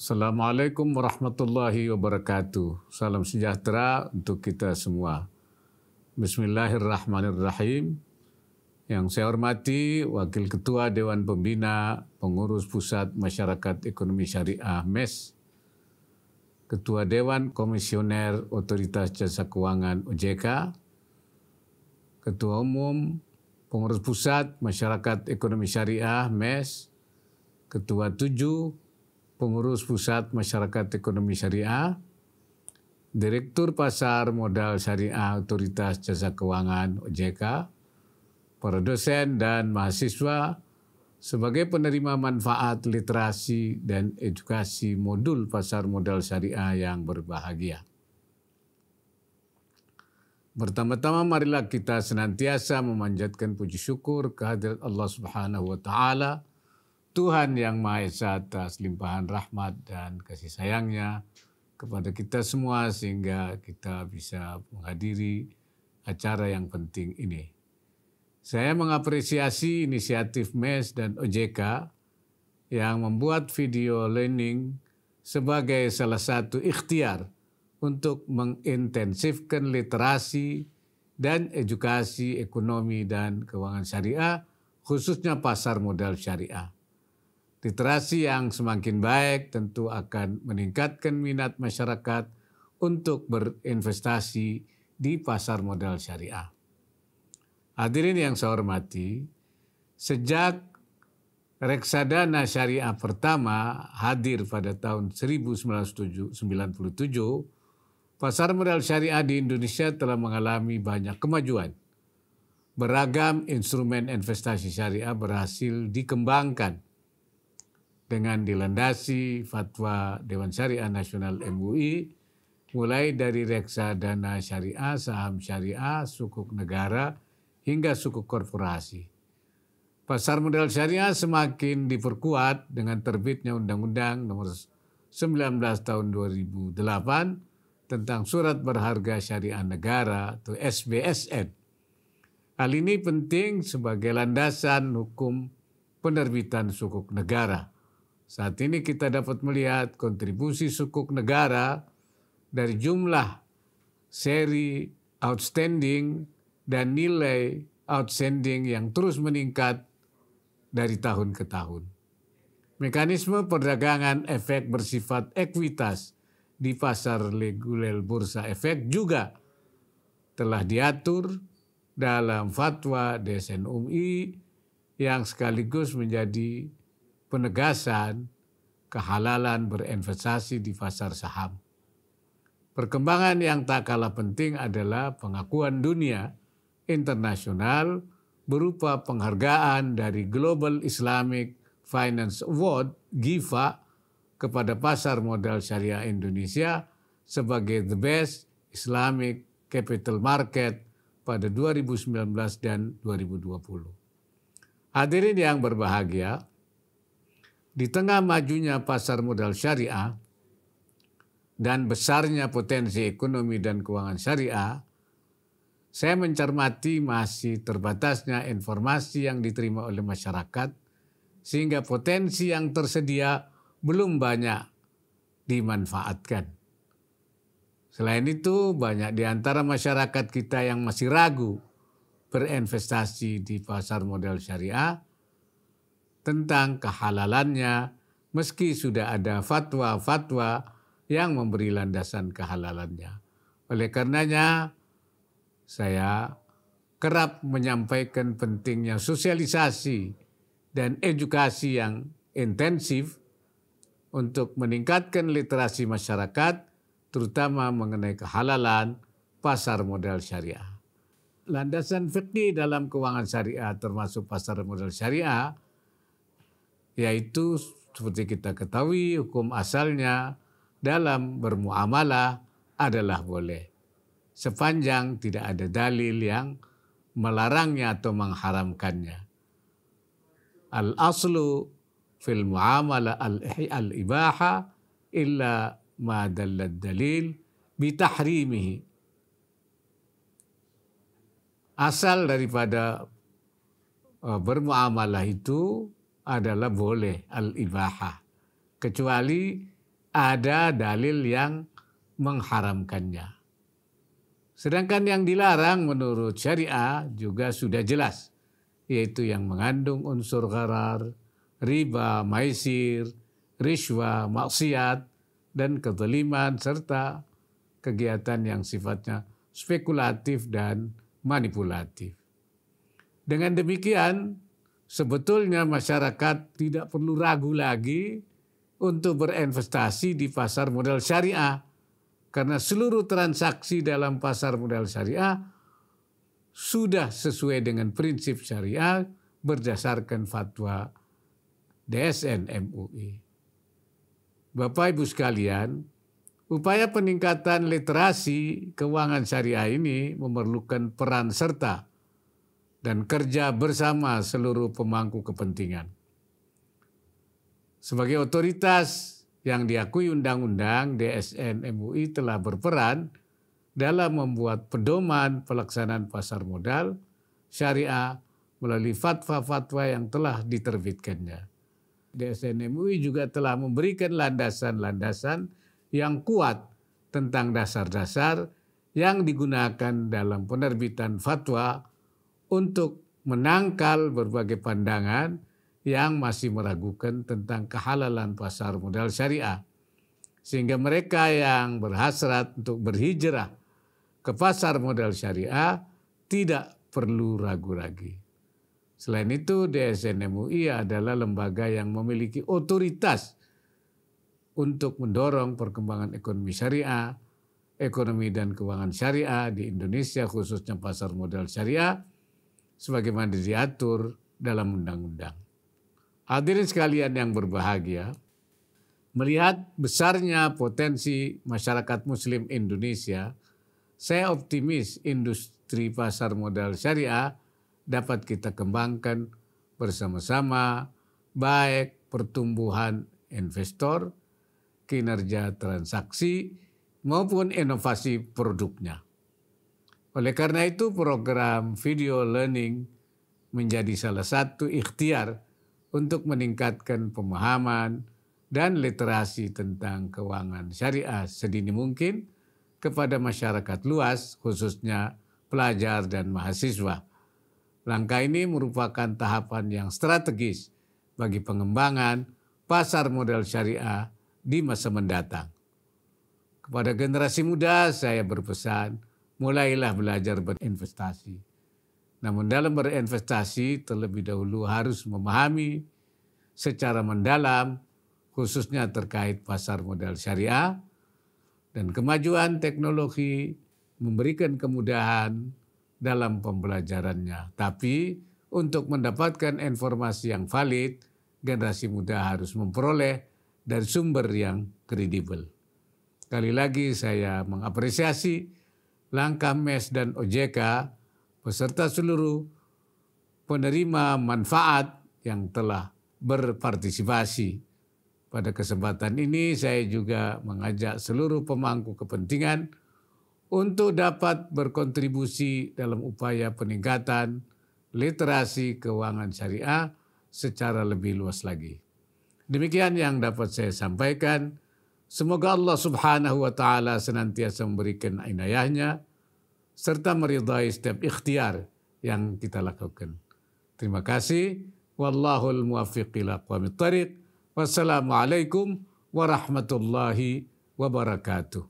Assalamualaikum warahmatullahi wabarakatuh. Salam sejahtera untuk kita semua. Bismillahirrahmanirrahim. Yang saya hormati Wakil Ketua Dewan Pembina Pengurus Pusat Masyarakat Ekonomi Syariah MES, Ketua Dewan Komisioner Otoritas Jasa Keuangan OJK, Ketua Umum Pengurus Pusat Masyarakat Ekonomi Syariah MES, Ketua 7 Pengurus Pusat Masyarakat Ekonomi Syariah, Direktur Pasar Modal Syariah Otoritas Jasa Keuangan OJK, para dosen dan mahasiswa sebagai penerima manfaat literasi dan edukasi modul pasar modal syariah yang berbahagia. Pertama-tama marilah kita senantiasa memanjatkan puji syukur kehadirat Allah Subhanahu wa taala Tuhan yang Maha Esa atas limpahan rahmat dan kasih sayangnya kepada kita semua sehingga kita bisa menghadiri acara yang penting ini. Saya mengapresiasi inisiatif MES dan OJK yang membuat video learning sebagai salah satu ikhtiar untuk mengintensifkan literasi dan edukasi ekonomi dan keuangan syariah, khususnya pasar modal syariah. Literasi yang semakin baik tentu akan meningkatkan minat masyarakat untuk berinvestasi di pasar modal syariah. Hadirin yang saya hormati, sejak reksadana syariah pertama hadir pada tahun 1997, pasar modal syariah di Indonesia telah mengalami banyak kemajuan. Beragam instrumen investasi syariah berhasil dikembangkan dengan dilandasi fatwa Dewan Syariah Nasional MUI mulai dari reksadana syariah, saham syariah, sukuk negara, hingga sukuk korporasi. Pasar modal syariah semakin diperkuat dengan terbitnya Undang-Undang Nomor 19 Tahun 2008 tentang Surat Berharga Syariah Negara atau SBSN. Hal ini penting sebagai landasan hukum penerbitan sukuk negara. Saat ini kita dapat melihat kontribusi sukuk negara dari jumlah seri outstanding dan nilai outstanding yang terus meningkat dari tahun ke tahun. Mekanisme perdagangan efek bersifat ekuitas di pasar reguler bursa efek juga telah diatur dalam fatwa DSN UMI yang sekaligus menjadi penegasan kehalalan berinvestasi di pasar saham. Perkembangan yang tak kalah penting adalah pengakuan dunia internasional berupa penghargaan dari Global Islamic Finance Award GIFA kepada pasar modal syariah Indonesia sebagai the best Islamic capital market pada 2019 dan 2020. Hadirin yang berbahagia, di tengah majunya pasar modal syariah dan besarnya potensi ekonomi dan keuangan syariah, saya mencermati masih terbatasnya informasi yang diterima oleh masyarakat sehingga potensi yang tersedia belum banyak dimanfaatkan. Selain itu, banyak di antara masyarakat kita yang masih ragu berinvestasi di pasar modal syariah tentang kehalalannya meski sudah ada fatwa-fatwa yang memberi landasan kehalalannya. Oleh karenanya saya kerap menyampaikan pentingnya sosialisasi dan edukasi yang intensif untuk meningkatkan literasi masyarakat terutama mengenai kehalalan pasar modal syariah. Landasan fikih dalam keuangan syariah termasuk pasar modal syariah yaitu seperti kita ketahui hukum asalnya dalam bermuamalah adalah boleh sepanjang tidak ada dalil yang melarangnya atau mengharamkannya. Al aslu fil muamalah al, al ibaha illa ma dalla dalil bitahrimihi. Asal daripada uh, bermuamalah itu adalah boleh al ibaha Kecuali ada dalil yang mengharamkannya. Sedangkan yang dilarang menurut syariah juga sudah jelas, yaitu yang mengandung unsur gharar, riba, maisir, riswa, maksiat, dan kezaliman serta kegiatan yang sifatnya spekulatif dan manipulatif. Dengan demikian, sebetulnya masyarakat tidak perlu ragu lagi untuk berinvestasi di pasar modal syariah. Karena seluruh transaksi dalam pasar modal syariah sudah sesuai dengan prinsip syariah berdasarkan fatwa DSN MUI. Bapak Ibu sekalian, upaya peningkatan literasi keuangan syariah ini memerlukan peran serta dan kerja bersama seluruh pemangku kepentingan. Sebagai otoritas yang diakui undang-undang, DSN MUI telah berperan dalam membuat pedoman pelaksanaan pasar modal syariah melalui fatwa-fatwa yang telah diterbitkannya. DSN MUI juga telah memberikan landasan-landasan yang kuat tentang dasar-dasar yang digunakan dalam penerbitan fatwa untuk menangkal berbagai pandangan yang masih meragukan tentang kehalalan pasar modal syariah. Sehingga mereka yang berhasrat untuk berhijrah ke pasar modal syariah tidak perlu ragu lagi. Selain itu, DSN MUI adalah lembaga yang memiliki otoritas untuk mendorong perkembangan ekonomi syariah, ekonomi dan keuangan syariah di Indonesia khususnya pasar modal syariah sebagaimana diatur dalam undang-undang. Hadirin sekalian yang berbahagia, melihat besarnya potensi masyarakat muslim Indonesia, saya optimis industri pasar modal syariah dapat kita kembangkan bersama-sama baik pertumbuhan investor, kinerja transaksi, maupun inovasi produknya. Oleh karena itu program video learning menjadi salah satu ikhtiar untuk meningkatkan pemahaman dan literasi tentang keuangan syariah sedini mungkin kepada masyarakat luas khususnya pelajar dan mahasiswa. Langkah ini merupakan tahapan yang strategis bagi pengembangan pasar modal syariah di masa mendatang. Kepada generasi muda, saya berpesan mulailah belajar berinvestasi. Namun dalam berinvestasi terlebih dahulu harus memahami secara mendalam khususnya terkait pasar modal syariah dan kemajuan teknologi memberikan kemudahan dalam pembelajarannya. Tapi untuk mendapatkan informasi yang valid, generasi muda harus memperoleh dari sumber yang kredibel. Sekali lagi saya mengapresiasi langkah MES dan OJK beserta seluruh penerima manfaat yang telah berpartisipasi. Pada kesempatan ini saya juga mengajak seluruh pemangku kepentingan untuk dapat berkontribusi dalam upaya peningkatan literasi keuangan syariah secara lebih luas lagi. Demikian yang dapat saya sampaikan. Semoga Allah subhanahu wa ta'ala senantiasa memberikan inayahnya serta meridai setiap ikhtiar yang kita lakukan. Terima kasih. Wallahul muwaffiq ila tariq. Wassalamualaikum warahmatullahi wabarakatuh.